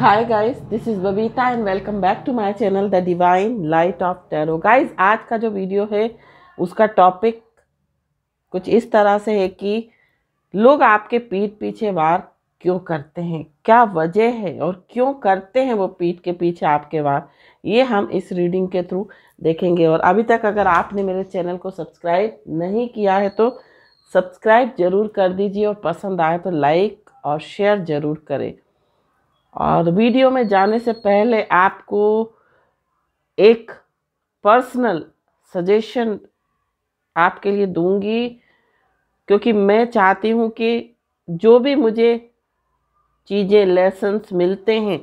hi guys this is Babita and welcome back to my channel the divine light of tarot guys आज का जो video है उसका topic कुछ इस तरह से है कि लोग आपके पीठ पीछे वार क्यों करते हैं क्या वजह है और क्यों करते हैं वो पीठ के पीछे आपके वार ये हम इस रीडिंग के थ्रू देखेंगे और अभी तक अगर आपने मेरे चैनल को सब्सक्राइब नहीं किया है तो सब्सक्राइब ज़रूर कर दीजिए और पसंद आए तो लाइक और शेयर ज़रूर करें और वीडियो में जाने से पहले आपको एक पर्सनल सजेशन आपके लिए दूंगी क्योंकि मैं चाहती हूँ कि जो भी मुझे चीज़ें लेसन्स मिलते हैं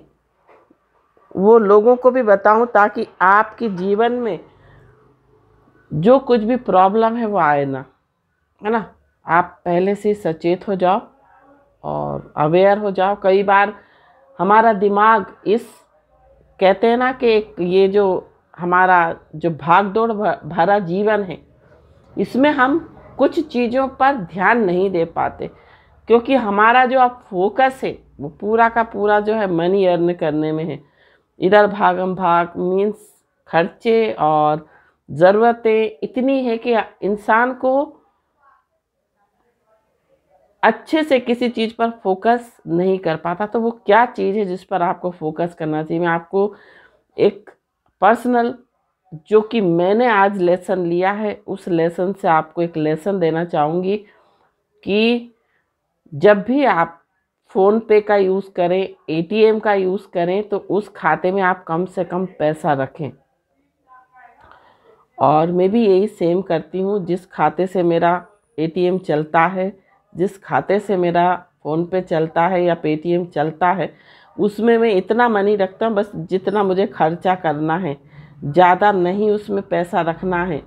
वो लोगों को भी बताऊं ताकि आपके जीवन में जो कुछ भी प्रॉब्लम है वो आए ना है ना आप पहले से सचेत हो जाओ और अवेयर हो जाओ कई बार हमारा दिमाग इस कहते हैं ना कि ये जो हमारा जो भाग दौड़ भरा जीवन है इसमें हम कुछ चीज़ों पर ध्यान नहीं दे पाते क्योंकि हमारा जो अब फोकस है वो पूरा का पूरा जो है मनी अर्न करने में है इधर भागम भाग मीन्स खर्चे और ज़रूरतें इतनी है कि इंसान को अच्छे से किसी चीज़ पर फोकस नहीं कर पाता तो वो क्या चीज़ है जिस पर आपको फोकस करना चाहिए मैं आपको एक पर्सनल जो कि मैंने आज लेसन लिया है उस लेसन से आपको एक लेसन देना चाहूँगी कि जब भी आप फ़ोन पे का यूज़ करें एटीएम का यूज़ करें तो उस खाते में आप कम से कम पैसा रखें और मैं भी यही सेम करती हूँ जिस खाते से मेरा एटीएम चलता है जिस खाते से मेरा फ़ोनपे चलता है या पेटीएम चलता है उसमें मैं इतना मनी रखता हूँ बस जितना मुझे खर्चा करना है ज़्यादा नहीं उसमें पैसा रखना है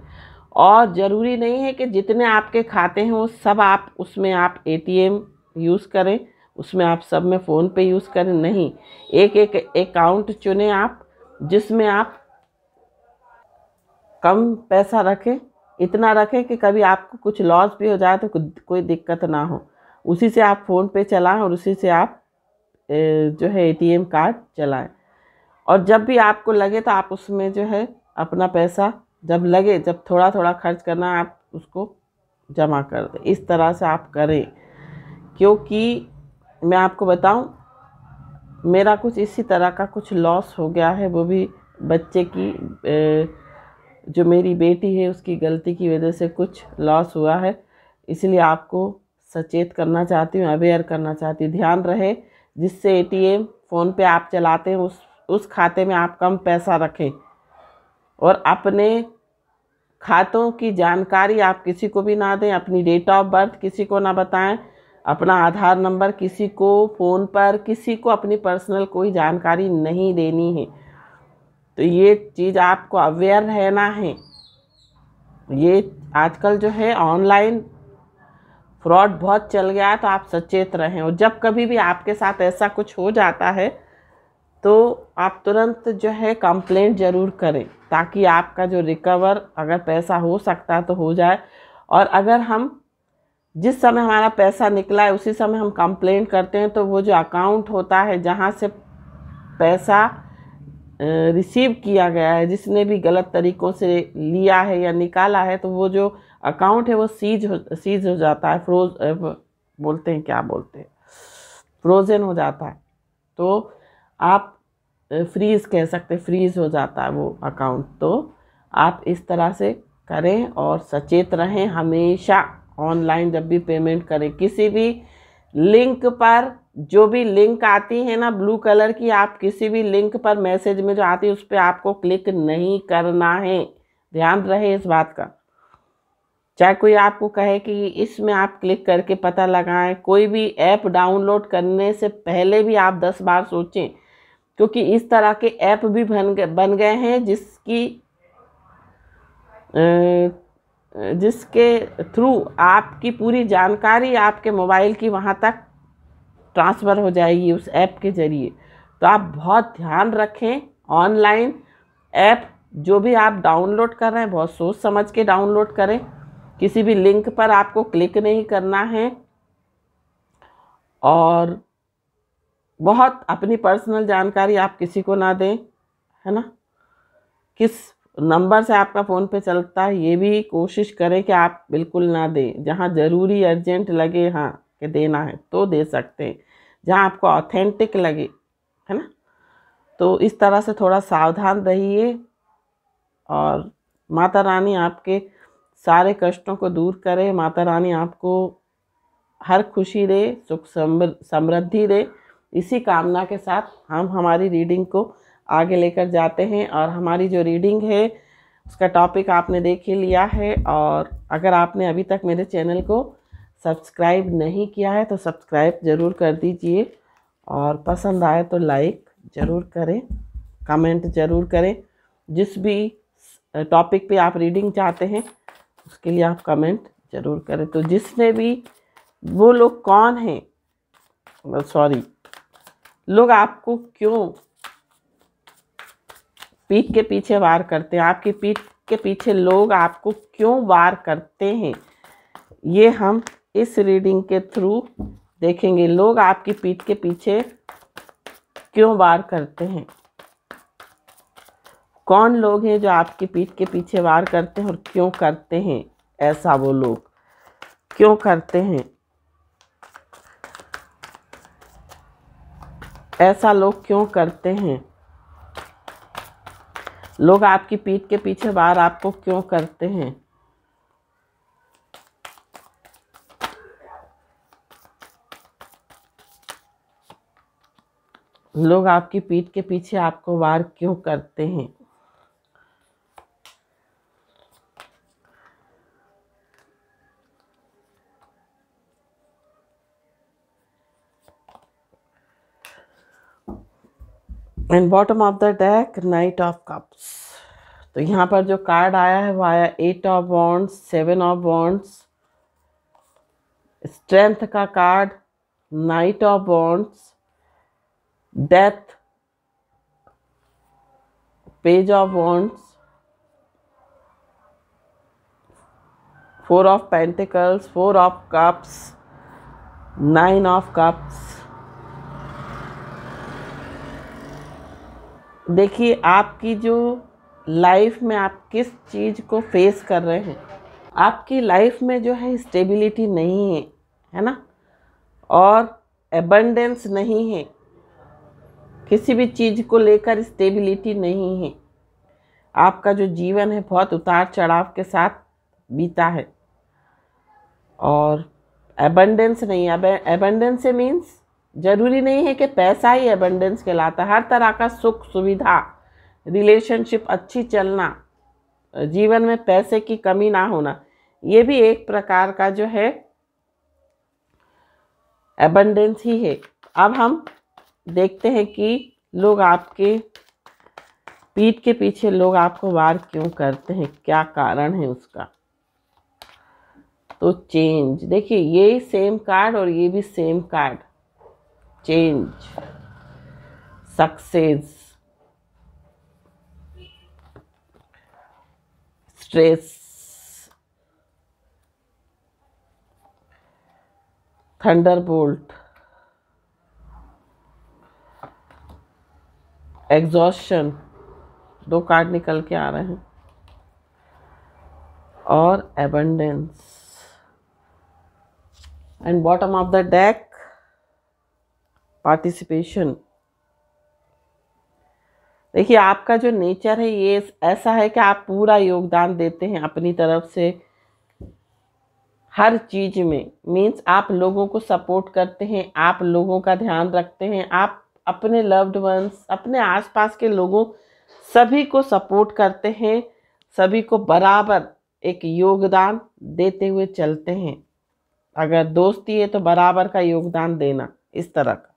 और ज़रूरी नहीं है कि जितने आपके खाते वो सब आप उसमें आप एटीएम यूज़ करें उसमें आप सब में फ़ोन पे यूज़ करें नहीं एक एक अकाउंट चुने आप जिसमें आप कम पैसा रखें इतना रखें कि कभी आपको कुछ लॉस भी हो जाए तो कोई दिक्कत ना हो उसी से आप फ़ोन पे चलाएं और उसी से आप जो है एटीएम कार्ड चलाएं और जब भी आपको लगे तो आप उसमें जो है अपना पैसा जब लगे जब थोड़ा थोड़ा खर्च करना आप उसको जमा कर दें इस तरह से आप करें क्योंकि मैं आपको बताऊं मेरा कुछ इसी तरह का कुछ लॉस हो गया है वो भी बच्चे की ए, जो मेरी बेटी है उसकी गलती की वजह से कुछ लॉस हुआ है इसलिए आपको सचेत करना चाहती हूँ अवेयर करना चाहती हूँ ध्यान रहे जिससे एटीएम फ़ोन पे आप चलाते हैं उस उस खाते में आप कम पैसा रखें और अपने खातों की जानकारी आप किसी को भी ना दें अपनी डेट ऑफ बर्थ किसी को ना बताएं अपना आधार नंबर किसी को फ़ोन पर किसी को अपनी पर्सनल कोई जानकारी नहीं देनी है तो ये चीज़ आपको अवेयर रहना है ये आजकल जो है ऑनलाइन फ्रॉड बहुत चल गया है तो आप सचेत रहें और जब कभी भी आपके साथ ऐसा कुछ हो जाता है तो आप तुरंत जो है कंप्लेंट ज़रूर करें ताकि आपका जो रिकवर अगर पैसा हो सकता है तो हो जाए और अगर हम जिस समय हमारा पैसा निकला है उसी समय हम कंप्लेंट करते हैं तो वो जो अकाउंट होता है जहाँ से पैसा रिसीव किया गया है जिसने भी गलत तरीक़ों से लिया है या निकाला है तो वो जो अकाउंट है वो सीज हो सीज हो जाता है फ्रोज बोलते हैं क्या बोलते हैं फ्रोज़न हो जाता है तो आप फ्रीज़ कह सकते फ्रीज़ हो जाता है वो अकाउंट तो आप इस तरह से करें और सचेत रहें हमेशा ऑनलाइन जब भी पेमेंट करें किसी भी लिंक पर जो भी लिंक आती है ना ब्लू कलर की आप किसी भी लिंक पर मैसेज में जो आती है उस पर आपको क्लिक नहीं करना है ध्यान रहे इस बात का चाहे कोई आपको कहे कि इसमें आप क्लिक करके पता लगाएं कोई भी ऐप डाउनलोड करने से पहले भी आप दस बार सोचें क्योंकि इस तरह के ऐप भी बन गए बन गए हैं जिसकी जिसके थ्रू आपकी पूरी जानकारी आपके मोबाइल की वहाँ तक ट्रांसफ़र हो जाएगी उस ऐप के ज़रिए तो आप बहुत ध्यान रखें ऑनलाइन ऐप जो भी आप डाउनलोड कर रहे हैं बहुत सोच समझ के डाउनलोड करें किसी भी लिंक पर आपको क्लिक नहीं करना है और बहुत अपनी पर्सनल जानकारी आप किसी को ना दें है ना किस नंबर से आपका फ़ोन पे चलता है ये भी कोशिश करें कि आप बिल्कुल ना दें जहाँ ज़रूरी अर्जेंट लगे हाँ कि देना है तो दे सकते हैं जहाँ आपको ऑथेंटिक लगे है ना तो इस तरह से थोड़ा सावधान रहिए और माता रानी आपके सारे कष्टों को दूर करे माता रानी आपको हर खुशी दे सुख समृद्धि दे इसी कामना के साथ हम हमारी रीडिंग को आगे लेकर जाते हैं और हमारी जो रीडिंग है उसका टॉपिक आपने देख ही लिया है और अगर आपने अभी तक मेरे चैनल को सब्सक्राइब नहीं किया है तो सब्सक्राइब ज़रूर कर दीजिए और पसंद आए तो लाइक ज़रूर करें कमेंट ज़रूर करें जिस भी टॉपिक पे आप रीडिंग चाहते हैं उसके लिए आप कमेंट ज़रूर करें तो जिसने भी वो लोग कौन हैं सॉरी लोग आपको क्यों पीठ के पीछे वार करते हैं आपकी पीठ के पीछे लोग आपको क्यों वार करते हैं ये हम इस रीडिंग के थ्रू देखेंगे लोग आपकी पीठ के पीछे क्यों वार करते हैं कौन लोग हैं जो आपकी पीठ के पीछे वार करते हैं और क्यों करते हैं ऐसा वो लोग क्यों करते हैं ऐसा लोग क्यों करते हैं लोग आपकी पीठ के पीछे वार आपको क्यों करते हैं लोग आपकी पीठ के पीछे आपको वार क्यों करते हैं and bottom of the deck knight of cups तो यहाँ पर जो कार्ड आया है वो आया eight of wands seven of wands strength का card knight of wands death page of wands four of pentacles four of cups nine of cups देखिए आपकी जो लाइफ में आप किस चीज़ को फेस कर रहे हैं आपकी लाइफ में जो है स्टेबिलिटी नहीं है है ना और एबंडेंस नहीं है किसी भी चीज़ को लेकर स्टेबिलिटी नहीं है आपका जो जीवन है बहुत उतार चढ़ाव के साथ बीता है और एबंडेंस नहीं एबंडेंस से मीन्स ज़रूरी नहीं है कि पैसा ही एबंडेंस कहलाता हर तरह का सुख सुविधा रिलेशनशिप अच्छी चलना जीवन में पैसे की कमी ना होना ये भी एक प्रकार का जो है एबंडेंस ही है अब हम देखते हैं कि लोग आपके पीठ के पीछे लोग आपको वार क्यों करते हैं क्या कारण है उसका तो चेंज देखिए ये सेम कार्ड और ये भी same card change success stress thunderbolt exhaustion दो कार्ड निकल के आ रहे हैं और abundance and bottom of the deck participation देखिए आपका जो नेचर है ये ऐसा है कि आप पूरा योगदान देते हैं अपनी तरफ से हर चीज़ में मीन्स आप लोगों को सपोर्ट करते हैं आप लोगों का ध्यान रखते हैं आप अपने लव्ड वंस अपने आसपास के लोगों सभी को सपोर्ट करते हैं सभी को बराबर एक योगदान देते हुए चलते हैं अगर दोस्ती है तो बराबर का योगदान देना इस तरह का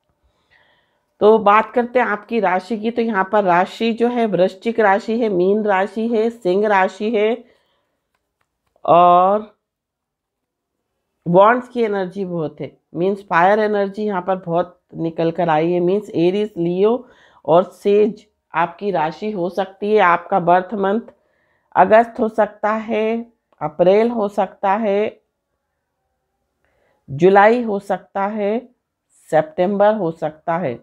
तो बात करते हैं आपकी राशि की तो यहाँ पर राशि जो है वृश्चिक राशि है मीन राशि है सिंह राशि है और बॉन्ड्स की एनर्जी बहुत है मीन्स फायर एनर्जी यहाँ पर बहुत निकल कर आई है मीन्स एरीज लियो और सेज आपकी राशि हो सकती है आपका बर्थ मंथ अगस्त हो सकता है अप्रैल हो सकता है जुलाई हो सकता है सितंबर हो सकता है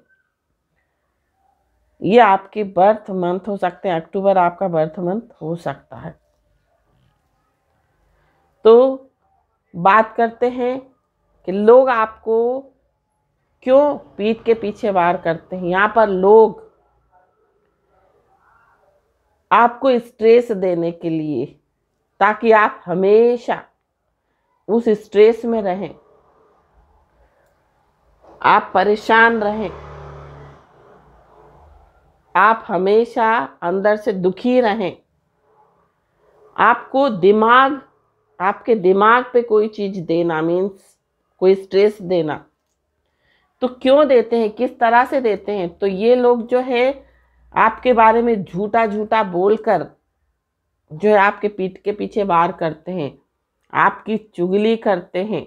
ये आपके बर्थ मंथ हो सकते हैं अक्टूबर आपका बर्थ मंथ हो सकता है तो बात करते हैं कि लोग आपको क्यों पीठ के पीछे वार करते हैं यहाँ पर लोग आपको स्ट्रेस देने के लिए ताकि आप हमेशा उस स्ट्रेस में रहें आप परेशान रहें आप हमेशा अंदर से दुखी रहें आपको दिमाग आपके दिमाग पे कोई चीज़ देना मीन्स कोई स्ट्रेस देना तो क्यों देते हैं किस तरह से देते हैं तो ये लोग जो है आपके बारे में झूठा झूठा बोलकर जो है आपके पीठ के पीछे वार करते हैं आपकी चुगली करते हैं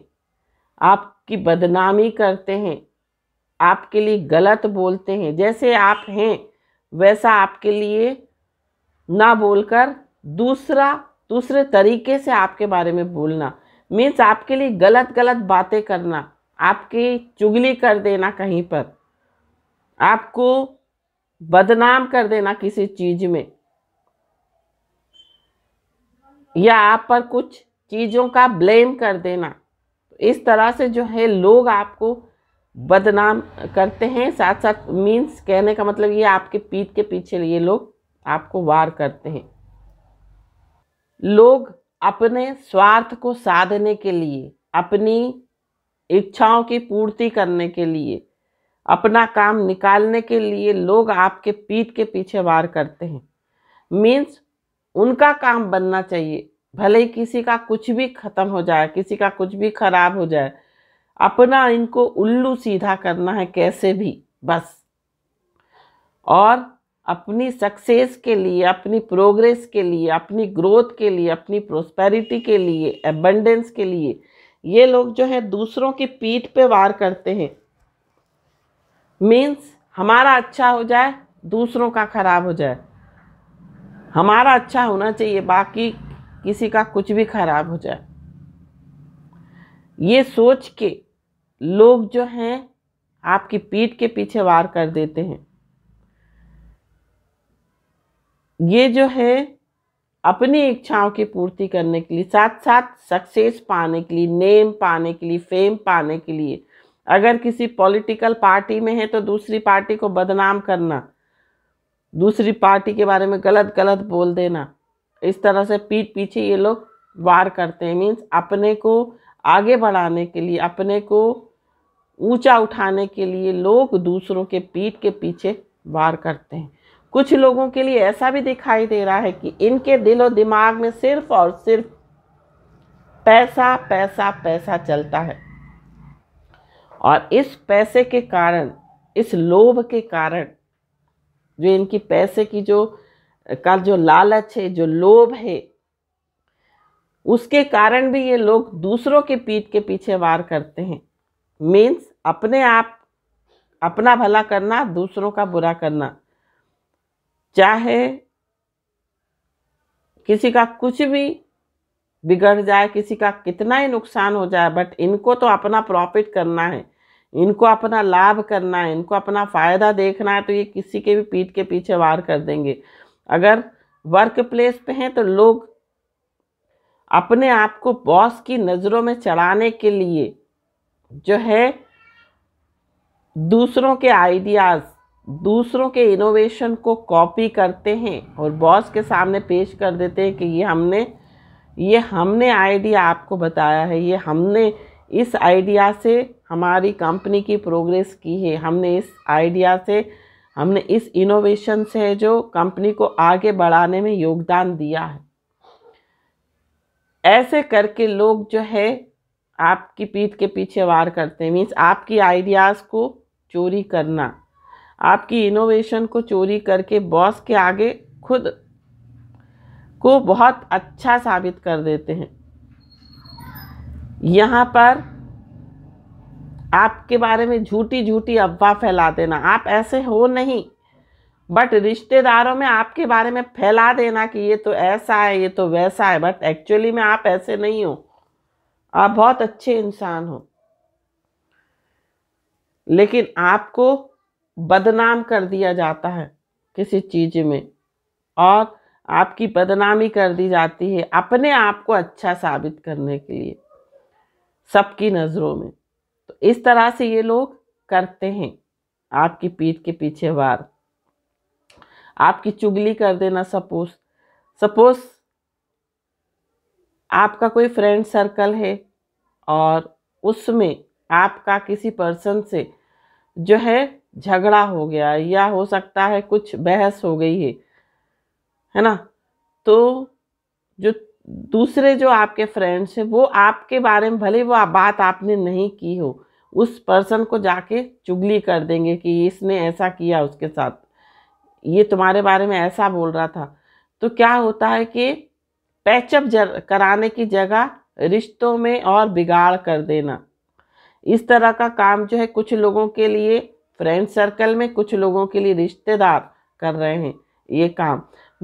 आपकी बदनामी करते हैं आपके लिए गलत बोलते हैं जैसे आप हैं वैसा आपके लिए ना बोलकर दूसरा दूसरे तरीके से आपके बारे में बोलना मीन्स आपके लिए गलत गलत बातें करना आपकी चुगली कर देना कहीं पर आपको बदनाम कर देना किसी चीज़ में या आप पर कुछ चीज़ों का ब्लेम कर देना इस तरह से जो है लोग आपको बदनाम करते हैं साथ साथ मीन्स कहने का मतलब ये आपके पीठ के पीछे ये लोग आपको वार करते हैं लोग अपने स्वार्थ को साधने के लिए अपनी इच्छाओं की पूर्ति करने के लिए अपना काम निकालने के लिए लोग आपके पीठ के पीछे वार करते हैं मीन्स उनका काम बनना चाहिए भले ही किसी का कुछ भी ख़त्म हो जाए किसी का कुछ भी ख़राब हो जाए अपना इनको उल्लू सीधा करना है कैसे भी बस और अपनी सक्सेस के लिए अपनी प्रोग्रेस के लिए अपनी ग्रोथ के लिए अपनी प्रोस्पेरिटी के लिए एबंडेंस के लिए ये लोग जो है दूसरों की पीठ पे वार करते हैं मीन्स हमारा अच्छा हो जाए दूसरों का खराब हो जाए हमारा अच्छा होना चाहिए बाकी किसी का कुछ भी खराब हो जाए ये सोच के लोग जो हैं आपकी पीठ के पीछे वार कर देते हैं ये जो है अपनी इच्छाओं की पूर्ति करने के लिए साथ साथ सक्सेस पाने के लिए नेम पाने के लिए फेम पाने के लिए अगर किसी पॉलिटिकल पार्टी में है तो दूसरी पार्टी को बदनाम करना दूसरी पार्टी के बारे में गलत गलत बोल देना इस तरह से पीठ पीछे ये लोग वार करते हैं मीन्स अपने को आगे बढ़ाने के लिए अपने को ऊंचा उठाने के लिए लोग दूसरों के पीठ के पीछे वार करते हैं कुछ लोगों के लिए ऐसा भी दिखाई दे रहा है कि इनके दिल और दिमाग में सिर्फ और सिर्फ पैसा पैसा पैसा चलता है और इस पैसे के कारण इस लोभ के कारण जो इनकी पैसे की जो का जो लालच है जो लोभ है उसके कारण भी ये लोग दूसरों के पीठ के पीछे वार करते हैं मीन्स अपने आप अपना भला करना दूसरों का बुरा करना चाहे किसी का कुछ भी बिगड़ जाए किसी का कितना ही नुकसान हो जाए बट इनको तो अपना प्रॉफिट करना है इनको अपना लाभ करना है इनको अपना फ़ायदा देखना है तो ये किसी के भी पीठ के पीछे वार कर देंगे अगर वर्क प्लेस पे हैं तो लोग अपने आप को बॉस की नज़रों में चढ़ाने के लिए जो है दूसरों के आइडियाज़ दूसरों के इनोवेशन को कॉपी करते हैं और बॉस के सामने पेश कर देते हैं कि ये हमने ये हमने आइडिया आपको बताया है ये हमने इस आइडिया से हमारी कंपनी की प्रोग्रेस की है हमने इस आइडिया से हमने इस इनोवेशन से जो कंपनी को आगे बढ़ाने में योगदान दिया है ऐसे करके लोग जो है आपकी पीठ के पीछे वार करते हैं मीन्स आपकी आइडियाज़ को चोरी करना आपकी इनोवेशन को चोरी करके बॉस के आगे खुद को बहुत अच्छा साबित कर देते हैं यहाँ पर आपके बारे में झूठी झूठी अफवाह फैला देना आप ऐसे हो नहीं बट रिश्तेदारों में आपके बारे में फैला देना कि ये तो ऐसा है ये तो वैसा है बट एक्चुअली में आप ऐसे नहीं हो आप बहुत अच्छे इंसान हो लेकिन आपको बदनाम कर दिया जाता है किसी चीज़ में और आपकी बदनामी कर दी जाती है अपने आप को अच्छा साबित करने के लिए सबकी नज़रों में तो इस तरह से ये लोग करते हैं आपकी पीठ के पीछे वार आपकी चुगली कर देना सपोज सपोज आपका कोई फ्रेंड सर्कल है और उसमें आपका किसी पर्सन से जो है झगड़ा हो गया या हो सकता है कुछ बहस हो गई है है ना तो जो दूसरे जो आपके फ्रेंड्स हैं वो आपके बारे में भले वो आप बात आपने नहीं की हो उस पर्सन को जाके चुगली कर देंगे कि इसने ऐसा किया उसके साथ ये तुम्हारे बारे में ऐसा बोल रहा था तो क्या होता है कि पैचअप कराने की जगह रिश्तों में और बिगाड़ कर देना इस तरह का काम जो है कुछ लोगों के लिए फ्रेंड सर्कल में कुछ लोगों के लिए रिश्तेदार कर रहे हैं ये काम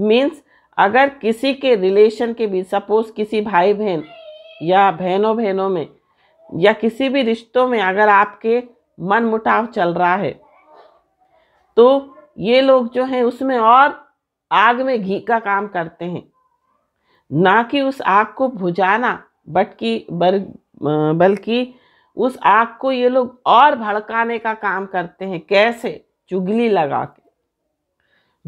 मीन्स अगर किसी के रिलेशन के बीच सपोज किसी भाई बहन या बहनों बहनों में या किसी भी रिश्तों में अगर आपके मन मुटाव चल रहा है तो ये लोग जो हैं उसमें और आग में घी का काम करते हैं ना कि उस आग को भुजाना बट कि बल्कि उस आग को ये लोग और भड़काने का काम करते हैं कैसे चुगली लगा के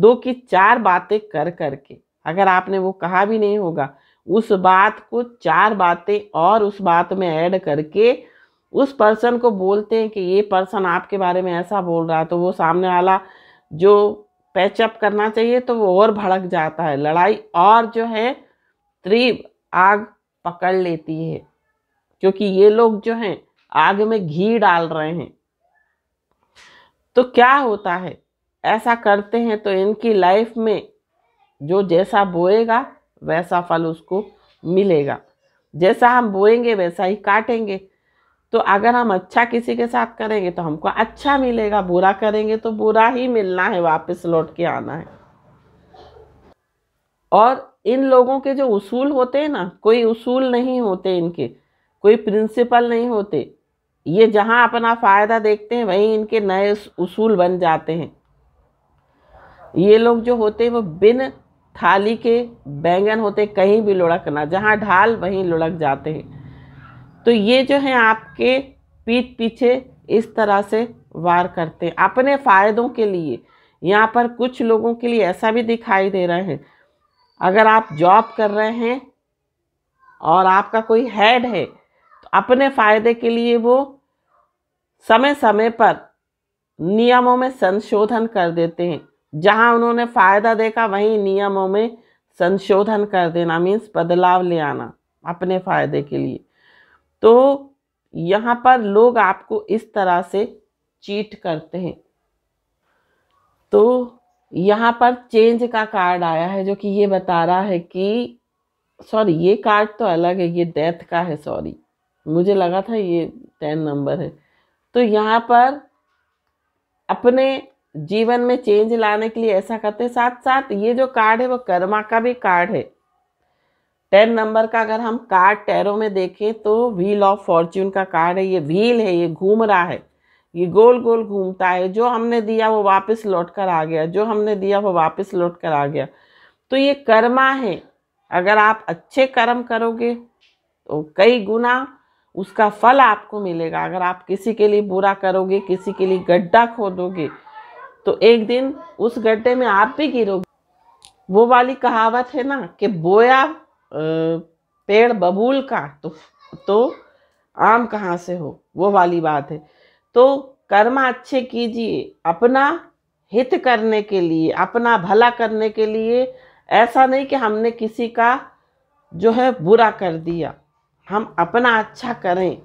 दो की चार बातें कर करके अगर आपने वो कहा भी नहीं होगा उस बात को चार बातें और उस बात में ऐड करके उस पर्सन को बोलते हैं कि ये पर्सन आपके बारे में ऐसा बोल रहा है तो वो सामने वाला जो पैचअप करना चाहिए तो वो और भड़क जाता है लड़ाई और जो है त्रीब आग पकड़ लेती है क्योंकि ये लोग जो हैं आग में घी डाल रहे हैं तो क्या होता है ऐसा करते हैं तो इनकी लाइफ में जो जैसा बोएगा वैसा फल उसको मिलेगा जैसा हम बोएंगे वैसा ही काटेंगे तो अगर हम अच्छा किसी के साथ करेंगे तो हमको अच्छा मिलेगा बुरा करेंगे तो बुरा ही मिलना है वापस लौट के आना है और इन लोगों के जो उसूल होते हैं ना कोई उसूल नहीं होते इनके कोई प्रिंसिपल नहीं होते ये जहाँ अपना फ़ायदा देखते हैं वहीं इनके नए उसूल बन जाते हैं ये लोग जो होते हैं वो बिन थाली के बैंगन होते कहीं भी लुढ़कना जहाँ ढाल वहीं लुढ़क जाते हैं तो ये जो हैं आपके पीठ पीछे इस तरह से वार करते हैं अपने फ़ायदों के लिए यहाँ पर कुछ लोगों के लिए ऐसा भी दिखाई दे रहा है अगर आप जॉब कर रहे हैं और आपका कोई हेड है तो अपने फ़ायदे के लिए वो समय समय पर नियमों में संशोधन कर देते हैं जहां उन्होंने फ़ायदा देखा वहीं नियमों में संशोधन कर देना मीन्स बदलाव ले आना अपने फ़ायदे के लिए तो यहाँ पर लोग आपको इस तरह से चीट करते हैं तो यहाँ पर चेंज का कार्ड आया है जो कि ये बता रहा है कि सॉरी ये कार्ड तो अलग है ये डेथ का है सॉरी मुझे लगा था ये टेन नंबर है तो यहाँ पर अपने जीवन में चेंज लाने के लिए ऐसा करते हैं साथ साथ ये जो कार्ड है वो कर्मा का भी कार्ड है टेन नंबर का अगर हम कार्ड टैरो में देखें तो व्हील ऑफ फॉर्च्यून का कार्ड है ये व्हील है ये घूम रहा है ये गोल गोल घूमता है जो हमने दिया वो वापस लौट कर आ गया जो हमने दिया वो वापस लौट कर आ गया तो ये कर्मा है अगर आप अच्छे कर्म करोगे तो कई गुना उसका फल आपको मिलेगा अगर आप किसी के लिए बुरा करोगे किसी के लिए गड्ढा खोदोगे तो एक दिन उस गड्ढे में आप भी गिरोगे वो वाली कहावत है ना कि बोया पेड़ बबूल का तो तो आम कहाँ से हो वो वाली बात है तो कर्म अच्छे कीजिए अपना हित करने के लिए अपना भला करने के लिए ऐसा नहीं कि हमने किसी का जो है बुरा कर दिया हम अपना अच्छा करें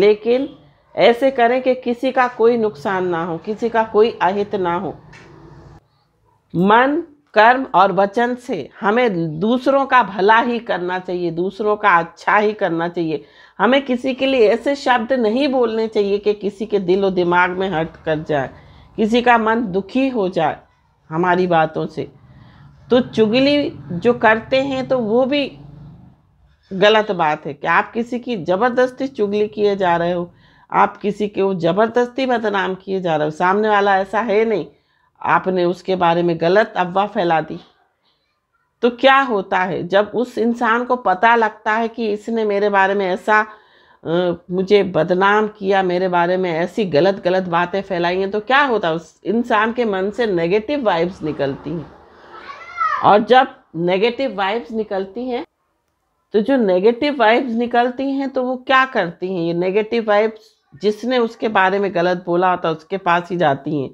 लेकिन ऐसे करें कि किसी का कोई नुकसान ना हो किसी का कोई अहित ना हो मन कर्म और वचन से हमें दूसरों का भला ही करना चाहिए दूसरों का अच्छा ही करना चाहिए हमें किसी के लिए ऐसे शब्द नहीं बोलने चाहिए कि किसी के दिल और दिमाग में हर्ट कर जाए किसी का मन दुखी हो जाए हमारी बातों से तो चुगली जो करते हैं तो वो भी गलत बात है कि आप किसी की ज़बरदस्ती चुगली किए जा रहे हो आप किसी वो ज़बरदस्ती बदनाम किए जा रहे हो सामने वाला ऐसा है नहीं आपने उसके बारे में गलत अफवाह फैला दी तो क्या होता है जब उस इंसान को पता लगता है कि इसने मेरे बारे में ऐसा आ, मुझे बदनाम किया मेरे बारे में ऐसी गलत गलत बातें फैलाई हैं तो क्या होता है उस इंसान के मन से नेगेटिव वाइब्स निकलती हैं और जब नेगेटिव वाइब्स निकलती हैं तो जो नेगेटिव वाइब्स निकलती हैं तो वो क्या करती हैं ये नेगेटिव वाइब्स जिसने उसके बारे में गलत बोला होता उसके पास ही जाती हैं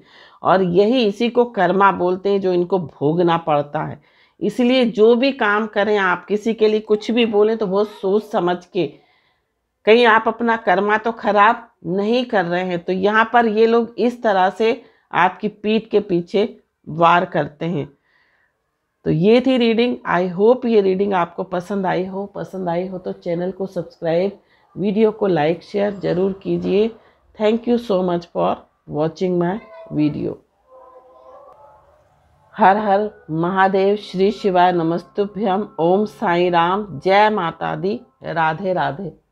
और यही इसी को कर्मा बोलते हैं जो इनको भोगना पड़ता है इसलिए जो भी काम करें आप किसी के लिए कुछ भी बोलें तो बहुत सोच समझ के कहीं आप अपना कर्मा तो खराब नहीं कर रहे हैं तो यहाँ पर ये लोग इस तरह से आपकी पीठ के पीछे वार करते हैं तो ये थी रीडिंग आई होप ये रीडिंग आपको पसंद आई हो पसंद आई हो तो चैनल को सब्सक्राइब वीडियो को लाइक शेयर ज़रूर कीजिए thank you so much for watching my video हर हर महादेव श्री शिवाय नमस्तुभ्यम ओम साई राम जय माता दी राधे राधे